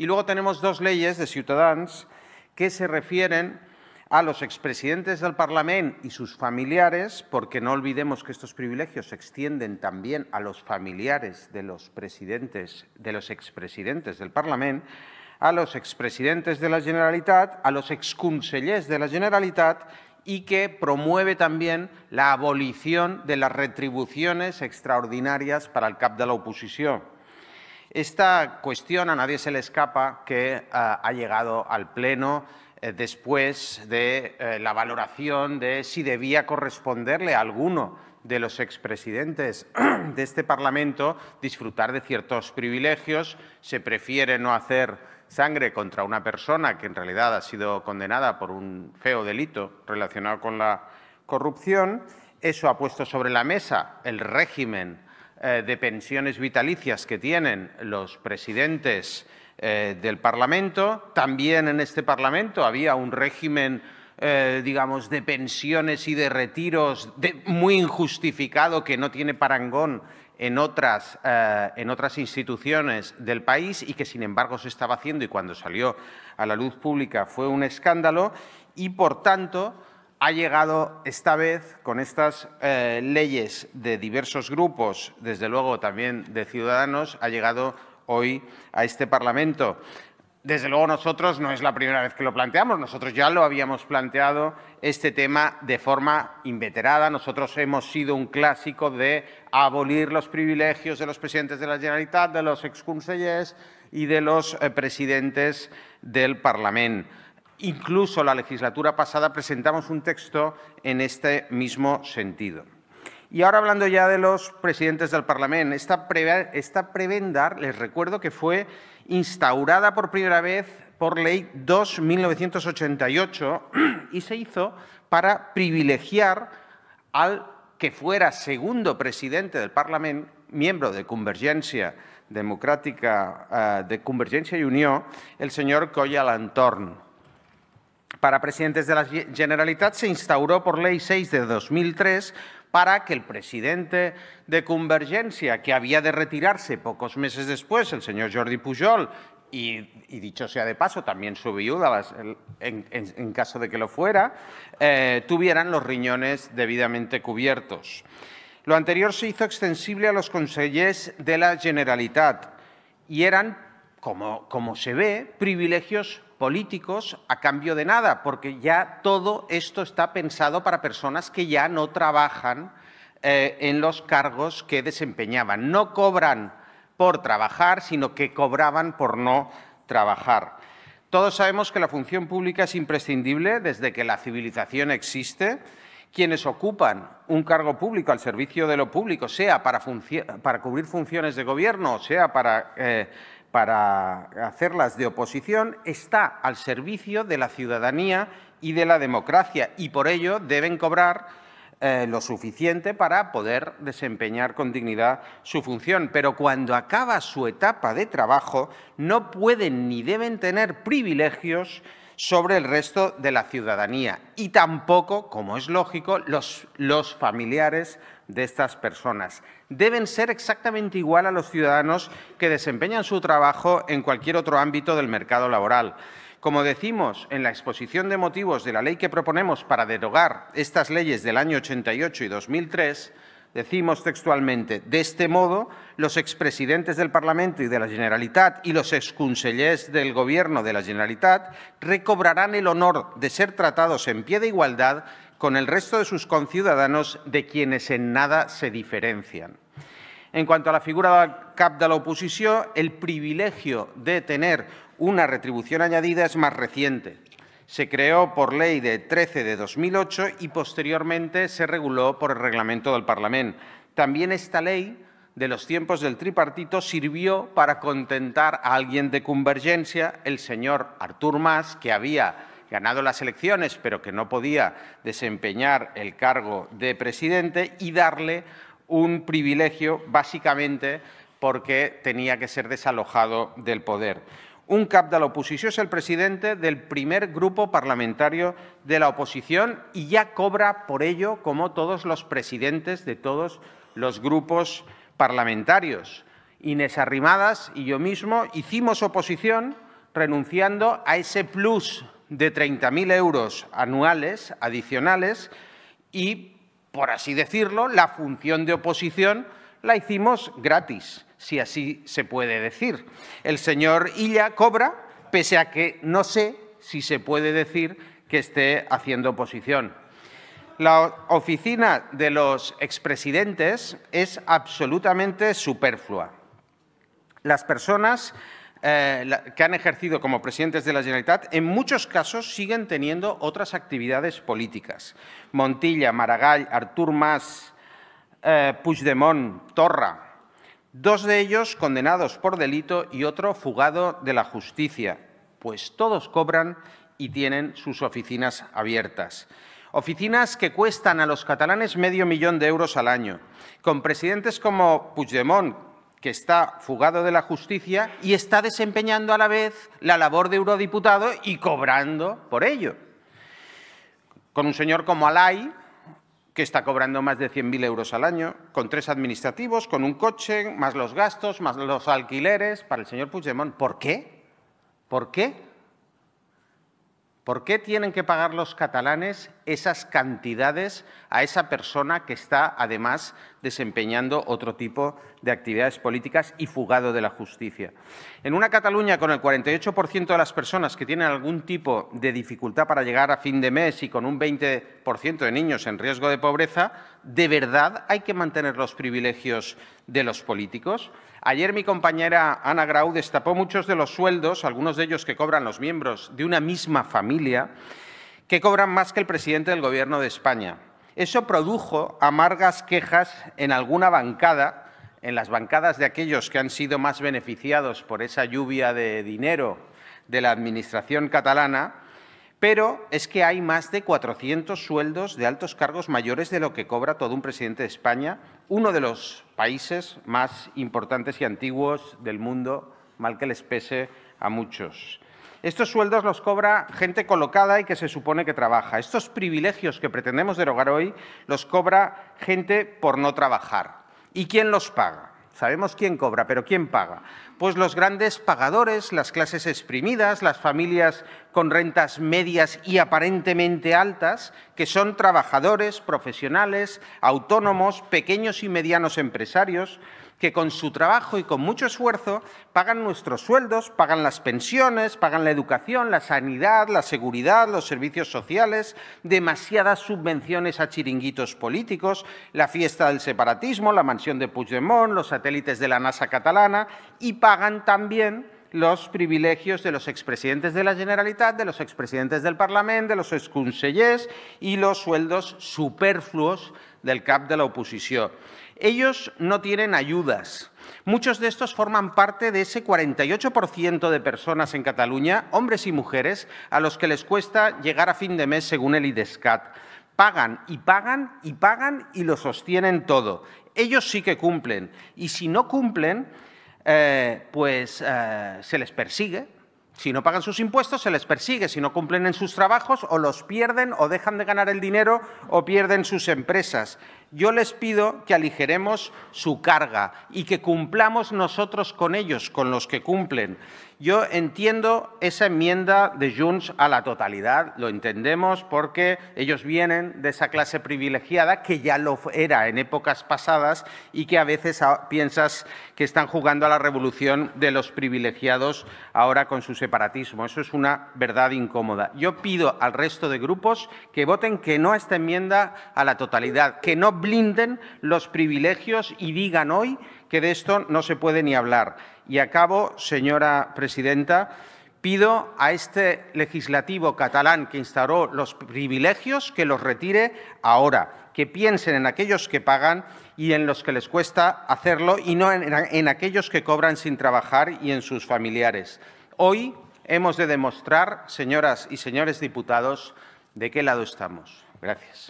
Y luego tenemos dos leyes de Ciudadanos que se refieren a los expresidentes del Parlamento y sus familiares, porque no olvidemos que estos privilegios se extienden también a los familiares de los presidentes, de los expresidentes del Parlamento, a los expresidentes de la Generalitat, a los exconsellers de la Generalitat y que promueve también la abolición de las retribuciones extraordinarias para el cap de la oposición. Esta cuestión a nadie se le escapa que eh, ha llegado al Pleno eh, después de eh, la valoración de si debía corresponderle a alguno de los expresidentes de este Parlamento disfrutar de ciertos privilegios. Se prefiere no hacer sangre contra una persona que en realidad ha sido condenada por un feo delito relacionado con la corrupción. Eso ha puesto sobre la mesa el régimen eh, de pensiones vitalicias que tienen los presidentes eh, del Parlamento. También en este Parlamento había un régimen eh, digamos, de pensiones y de retiros muy injustificado que no tiene parangón en otras, en otras instituciones del país y que, sin embargo, se estaba haciendo y cuando salió a la luz pública fue un escándalo y, por tanto, ha llegado esta vez con estas eh, leyes de diversos grupos, desde luego también de ciudadanos, ha llegado hoy a este Parlamento. Desde luego nosotros no es la primera vez que lo planteamos, nosotros ya lo habíamos planteado este tema de forma inveterada, nosotros hemos sido un clásico de abolir los privilegios de los presidentes de la Generalitat, de los exconsellers y de los eh, presidentes del Parlamento. Incluso la legislatura pasada presentamos un texto en este mismo sentido. Y ahora hablando ya de los presidentes del Parlamento, esta, prebendar, les recuerdo que fue instaurada por primera vez por Ley 2.988 y se hizo para privilegiar al que fuera segundo presidente del Parlamento, miembro de Convergencia Democrática, eh, de Convergencia y Unión, el señor Coya Lantorn para presidentes de la Generalitat se instauró por Ley 6 de 2003 para que el presidente de Convergencia, que había de retirarse pocos meses después, el señor Jordi Pujol, y, dicho sea de paso, también su viuda, en, caso de que lo fuera, eh, tuvieran los riñones debidamente cubiertos. Lo anterior se hizo extensible a los consejeros de la Generalitat y eran, como, como se ve, privilegios políticos a cambio de nada, porque ya todo esto está pensado para personas que ya no trabajan eh, en los cargos que desempeñaban. No cobran por trabajar, sino que cobraban por no trabajar. Todos sabemos que la función pública es imprescindible desde que la civilización existe. Quienes ocupan un cargo público al servicio de lo público, sea para, cubrir funciones de gobierno, sea para eh, para hacerlas de oposición está al servicio de la ciudadanía y de la democracia y por ello deben cobrar eh, lo suficiente para poder desempeñar con dignidad su función. Pero cuando acaba su etapa de trabajo no pueden ni deben tener privilegios sobre el resto de la ciudadanía y tampoco, como es lógico, los, los familiares de estas personas. Deben ser exactamente igual a los ciudadanos que desempeñan su trabajo en cualquier otro ámbito del mercado laboral. Como decimos en la exposición de motivos de la ley que proponemos para derogar estas leyes del año 88 y 2003, Decimos textualmente, de este modo, los expresidentes del Parlamento y de la Generalitat y los exconsellers del Gobierno de la Generalitat recobrarán el honor de ser tratados en pie de igualdad con el resto de sus conciudadanos de quienes en nada se diferencian. En cuanto a la figura del cap de la oposición, el privilegio de tener una retribución añadida es más reciente. Se creó por ley de 13 de 2008 y posteriormente se reguló por el reglamento del Parlamento. También esta ley de los tiempos del tripartito sirvió para contentar a alguien de Convergencia, el señor Artur Mas, que había ganado las elecciones, pero que no podía desempeñar el cargo de presidente y darle un privilegio básicamente porque tenía que ser desalojado del poder un cap de oposición es el presidente del primer grupo parlamentario de la oposición y ya cobra por ello como todos los presidentes de todos los grupos parlamentarios. Inés Arrimadas y yo mismo hicimos oposición renunciando a ese plus de 30.000 euros anuales adicionales y, por así decirlo, la función de oposición la hicimos gratis, si así se puede decir. El señor Illa cobra, pese a que no sé si se puede decir que esté haciendo oposición. La oficina de los expresidentes es absolutamente superflua. Las personas eh, que han ejercido como presidentes de la Generalitat, en muchos casos siguen teniendo otras actividades políticas. Montilla, Maragall, Artur Mas, eh, Puigdemont, Torra, dos de ellos condenados por delito y otro fugado de la justicia, pues todos cobran y tienen sus oficinas abiertas. Oficinas que cuestan a los catalanes medio millón de euros al año, con presidentes como Puigdemont, que está fugado de la justicia y está desempeñando a la vez la labor de eurodiputado y cobrando por ello. Con un señor como Alay, que está cobrando más de 100.000 euros al año, con tres administrativos, con un coche, más los gastos, más los alquileres, para el señor Puigdemont. ¿Por qué? ¿Por qué? ¿Por qué tienen que pagar los catalanes esas cantidades a esa persona que está además desempeñando otro tipo de actividades políticas y fugado de la justicia? En una Cataluña con el 48% de las personas que tienen algún tipo de dificultad para llegar a fin de mes y con un 20% de niños en riesgo de pobreza, ¿de verdad hay que mantener los privilegios de los políticos? Ayer mi compañera Ana Grau destapó muchos de los sueldos, algunos de ellos que cobran los miembros de una misma familia, que cobran más que el presidente del Gobierno de España. Eso produjo amargas quejas en alguna bancada, en las bancadas de aquellos que han sido más beneficiados por esa lluvia de dinero de la Administración catalana, pero es que hay más de 400 sueldos de altos cargos mayores de lo que cobra todo un presidente de España, uno de los países más importantes y antiguos del mundo, mal que les pese a muchos. Estos sueldos los cobra gente colocada y que se supone que trabaja. Estos privilegios que pretendemos derogar hoy los cobra gente por no trabajar. ¿Y quién los paga? Sabemos quién cobra, pero ¿quién paga? Pues los grandes pagadores, las clases exprimidas, las familias con rentas medias y aparentemente altas, que son trabajadores, profesionales, autónomos, pequeños y medianos empresarios, que con su trabajo y con mucho esfuerzo pagan nuestros sueldos, pagan las pensiones, pagan la educación, la sanidad, la seguridad, los servicios sociales, demasiadas subvenciones a chiringuitos políticos, la fiesta del separatismo, la mansión de Puigdemont, los satélites de la NASA catalana y pagan también los privilegios de los expresidentes de la Generalitat, de los expresidentes del Parlament, de los exconsellers y los sueldos superfluos del cap de la oposición. Ellos no tienen ayudas. Muchos de estos forman parte de ese 48% de personas en Cataluña, hombres y mujeres, a los que les cuesta llegar a fin de mes según el IDESCAT. Pagan y pagan y pagan y lo sostienen todo. Ellos sí que cumplen. Y si no cumplen, eh, pues eh, se les persigue, si no pagan sus impuestos, se les persigue. Si no cumplen en sus trabajos, o los pierden, o dejan de ganar el dinero, o pierden sus empresas yo les pido que aligeremos su carga y que cumplamos nosotros con ellos, con los que cumplen. Yo entiendo esa enmienda de Junts a la totalidad, lo entendemos porque ellos vienen de esa clase privilegiada que ya lo era en épocas pasadas y que a veces piensas que están jugando a la revolución de los privilegiados ahora con su separatismo. Eso es una verdad incómoda. Yo pido al resto de grupos que voten que no a esta enmienda a la totalidad, que no blinden los privilegios y digan hoy que de esto no se puede ni hablar. Y acabo, señora presidenta, pido a este legislativo catalán que instauró los privilegios que los retire ahora, que piensen en aquellos que pagan y en los que les cuesta hacerlo y no en, en aquellos que cobran sin trabajar y en sus familiares. Hoy hemos de demostrar, señoras y señores diputados, de qué lado estamos. Gracias.